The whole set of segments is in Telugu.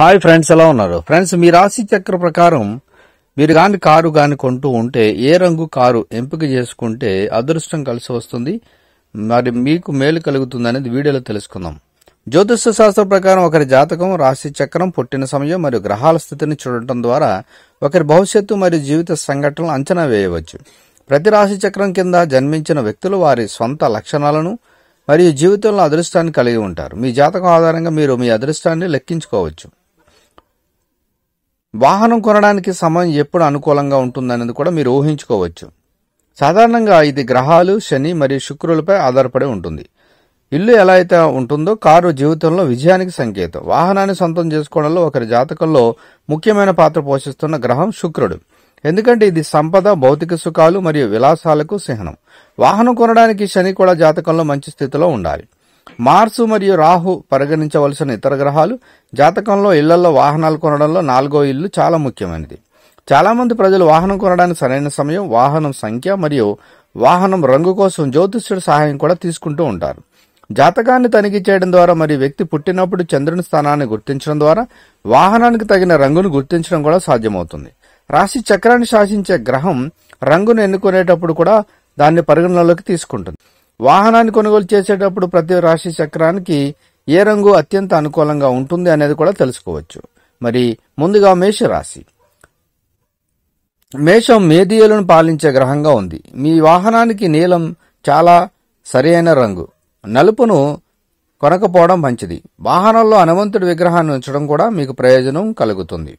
హాయ్ ఫ్రెండ్స్ ఎలా ఉన్నారు ఫ్రెండ్స్ మీ రాశి చక్ర ప్రకారం మీరు కాని కారు కాని కొంటూ ఉంటే ఏ రంగు కారు ఎంపిక చేసుకుంటే అదృష్టం కలిసి వస్తుంది మరి మీకు మేలు కలుగుతుంది అనేది వీడియోలో తెలుసుకుందాం జ్యోతిష్య శాస్త్రం ప్రకారం ఒకరి జాతకం రాశి చక్రం పుట్టిన సమయం మరియు గ్రహాల స్థితిని చూడటం ద్వారా ఒకరి భవిష్యత్తు మరియు జీవిత సంఘటనలు అంచనా వేయవచ్చు ప్రతి రాశి చక్రం కింద జన్మించిన వ్యక్తులు వారి సొంత లక్షణాలను మరియు జీవితంలో అదృష్టాన్ని కలిగి ఉంటారు మీ జాతకం ఆధారంగా మీరు మీ అదృష్టాన్ని లెక్కించుకోవచ్చు వాహనం కొనడానికి సమయం ఎప్పుడు అనుకూలంగా ఉంటుందనేది కూడా మీరు ఊహించుకోవచ్చు సాధారణంగా ఇది గ్రహాలు శని మరియు శుక్రులపై ఆధారపడి ఉంటుంది ఇల్లు ఎలా అయితే ఉంటుందో కారు జీవితంలో విజయానికి సంకేతం వాహనాన్ని సొంతం చేసుకోవడంలో ఒకరి జాతకంలో ముఖ్యమైన పాత్ర పోషిస్తున్న గ్రహం శుక్రుడు ఎందుకంటే ఇది సంపద భౌతిక సుఖాలు మరియు విలాసాలకు చిహ్నం వాహనం కొనడానికి శని కూడా జాతకంలో మంచి స్థితిలో ఉండాలి మార్సు మరియు రాహు పరిగణించవలసిన ఇతర గ్రహాలు జాతకంలో ఇళ్లలో వాహనాలు కొనడంలో నాలుగో ఇల్లు చాలా ముఖ్యమైనది చాలామంది ప్రజలు వాహనం కొనడానికి సరైన సమయం వాహనం సంఖ్య మరియు వాహనం రంగు కోసం జ్యోతిష్యుడి సహాయం కూడా తీసుకుంటూ ఉంటారు జాతకాన్ని తనిఖీ చేయడం ద్వారా మరియు వ్యక్తి పుట్టినప్పుడు చంద్రుని స్థానాన్ని గుర్తించడం ద్వారా వాహనానికి తగిన రంగును గుర్తించడం కూడా సాధ్యమవుతుంది రాశి చక్రాన్ని శాసించే గ్రహం రంగును ఎన్నుకునేటప్పుడు కూడా దాన్ని పరిగణనలోకి తీసుకుంటుంది వాహనాన్ని కొనుగోలు చేసేటప్పుడు ప్రతి రాశి చక్రానికి ఏ రంగు అత్యంత అనుకూలంగా ఉంటుంది అనేది కూడా తెలుసుకోవచ్చు మరి ముందుగా మేషరాశి మేషం మేధియలను పాలించే గ్రహంగా ఉంది మీ వాహనానికి నీలం చాలా సరైన రంగు నలుపును కొనకపోవడం మంచిది వాహనంలో హనుమంతుడి విగ్రహాన్ని ఉంచడం కూడా మీకు ప్రయోజనం కలుగుతుంది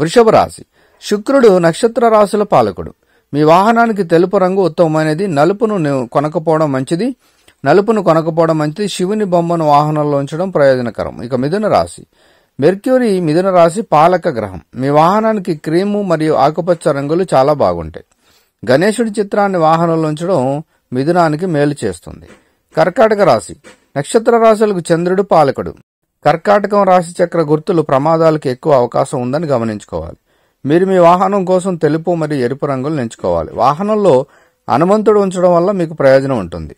వృషభ రాశి శుక్రుడు నక్షత్ర రాశుల పాలకుడు మీ వాహనానికి తెలుపు రంగు ఉత్తమమైనది నలుపును కొనకపోవడం మంచిది నలుపును కొనకపోవడం మంచిది శివుని బొమ్మను వాహనంలో ఉంచడం ప్రయోజనకరం ఇక మిథున రాశి మెర్క్యూరీ మిథున రాశి పాలక గ్రహం మీ వాహనానికి క్రీము మరియు ఆకుపచ్చ రంగులు చాలా బాగుంటాయి గణేశుడి చిత్రాన్ని వాహనంలో ఉంచడం మిథునానికి మేలు చేస్తుంది కర్కాటక రాశి నక్షత్ర రాశులకు చంద్రుడు పాలకుడు కర్కాటకం రాశి చక్ర గుర్తులు ప్రమాదాలకు ఎక్కువ అవకాశం ఉందని గమనించుకోవాలి మీరు మీ వాహనం కోసం తెలుపు మరియు ఎరుపు రంగులు ఎంచుకోవాలి వాహనంలో హనుమంతుడు ఉంచడం వల్ల మీకు ప్రయోజనం ఉంటుంది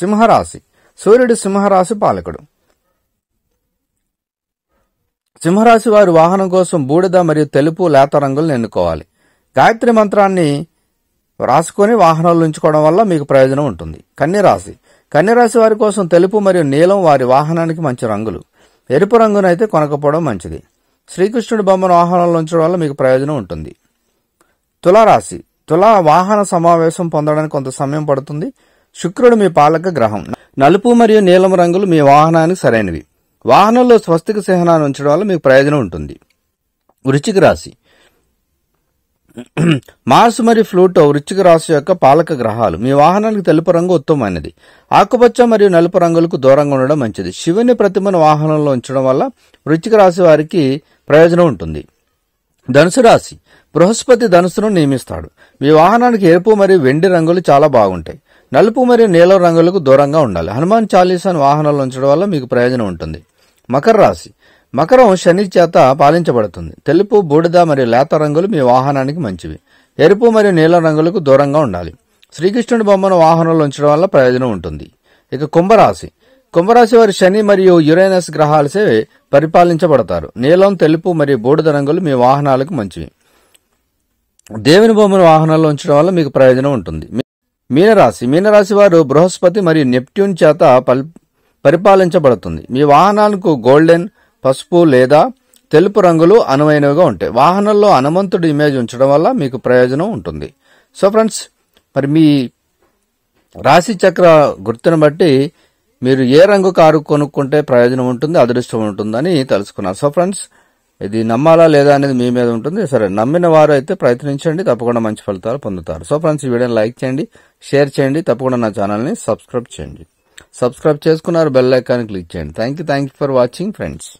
సింహరాశి సూర్యుడు సింహరాశి పాలకుడు సింహరాశి వారు వాహనం కోసం బూడిద మరియు తెలుపు లేత రంగులను ఎన్నుకోవాలి గాయత్రి మంత్రాన్ని రాసుకొని వాహనాలు ఉంచుకోవడం వల్ల మీకు ప్రయోజనం ఉంటుంది కన్యరాశి కన్యరాశి వారి కోసం తెలుపు మరియు నీలం వారి వాహనానికి మంచి రంగులు ఎరుపు రంగునైతే కొనకపోవడం మంచిది శ్రీకృష్ణుడి బొమ్మను వాహనంలో ఉంచడం వల్ల మీకు ప్రయోజనం ఉంటుంది తులారాశి తులా వాహన సమావేశం పొందడానికి కొంత సమయం పడుతుంది శుక్రుడు మీ పాలక గ్రహం నలుపు మరియు నీలం రంగులు మీ వాహనానికి సరైనవి వాహనంలో స్వస్తిక చిహ్నాన్ని ఉంచడం వల్ల మీకు ప్రయోజనం ఉంటుంది వృచిక రాశి మార్స్ మరియు ఫ్లూటో వృచ్చిక రాశి యొక్క పాలక గ్రహాలు మీ వాహనానికి తెలుపు రంగు ఉత్తమమైనది ఆకుపచ్చ మరియు నలుపు రంగులకు దూరంగా ఉండడం మంచిది శివుని ప్రతిమను వాహనంలో ఉంచడం వల్ల వృచ్చిక రాశి వారికి ప్రయోజనం ఉంటుంది ధనుసు రాశి బృహస్పతి ధనుసును నియమిస్తాడు మీ వాహనానికి ఎరుపు మరియు వెండి రంగులు చాలా బాగుంటాయి నలుపు మరియు నీలం రంగులకు దూరంగా ఉండాలి హనుమాన్ చాలీసాను వాహనంలో ఉంచడం వల్ల మీకు ప్రయోజనం ఉంటుంది మకర రాశి మకరం శని చేత పాలించబడుతుంది తెలుపు బూడిద మరియు లేత రంగులు మీ వాహనానికి మంచివి ఎరుపు మరియు నీలం రంగులకు దూరంగా ఉండాలి శ్రీకృష్ణుడి బొమ్మను వాహనంలో ఉంచడం వల్ల ప్రయోజనం ఉంటుంది ఇక కుంభరాశి కుంభరాశి వారి శని మరియు యురేనస్ గ్రహాలసే పరిపాలించబడతారు నీలం తెలుపు మరియు బూడిద రంగులు మీ వాహనాలకు మంచివి దేవుని బొమ్మను వాహనాల్లో ఉంచడం వల్ల మీకు ప్రయోజనం ఉంటుంది మీనరాశి మీనరాశి వారు బృహస్పతి మరియు నెప్ట్యూన్ చేత పరిపాలించబడుతుంది మీ వాహనాలకు గోల్డెన్ పసుపు లేదా తెలుపు రంగులు అనువైనవిగా ఉంటాయి వాహనంలో హనుమంతుడి ఇమేజ్ ఉంచడం వల్ల మీకు ప్రయోజనం ఉంటుంది సో ఫ్రెండ్స్ మరి మీ రాశి చక్ర గుర్తును బట్టి మీరు ఏ రంగు కారు కొనుక్కుంటే ప్రయోజనం ఉంటుంది అదృష్టం ఉంటుందని తెలుసుకున్నారు సో ఫ్రెండ్స్ ఇది నమ్మాలా లేదా అనేది మీ మీద ఉంటుంది సరే నమ్మిన వారు అయితే ప్రయత్నించండి తప్పకుండా మంచి ఫలితాలు పొందుతారు సో ఫ్రెండ్స్ ఈ వీడియోని లైక్ చేయండి షేర్ చేయండి తప్పకుండా నా ఛానల్ని సబ్స్క్రైబ్ చేయండి సబ్స్క్రైబ్ చేసుకున్నారు బెల్ ఐకాన్ క్లిక్ చేయండి thank you thank you for watching friends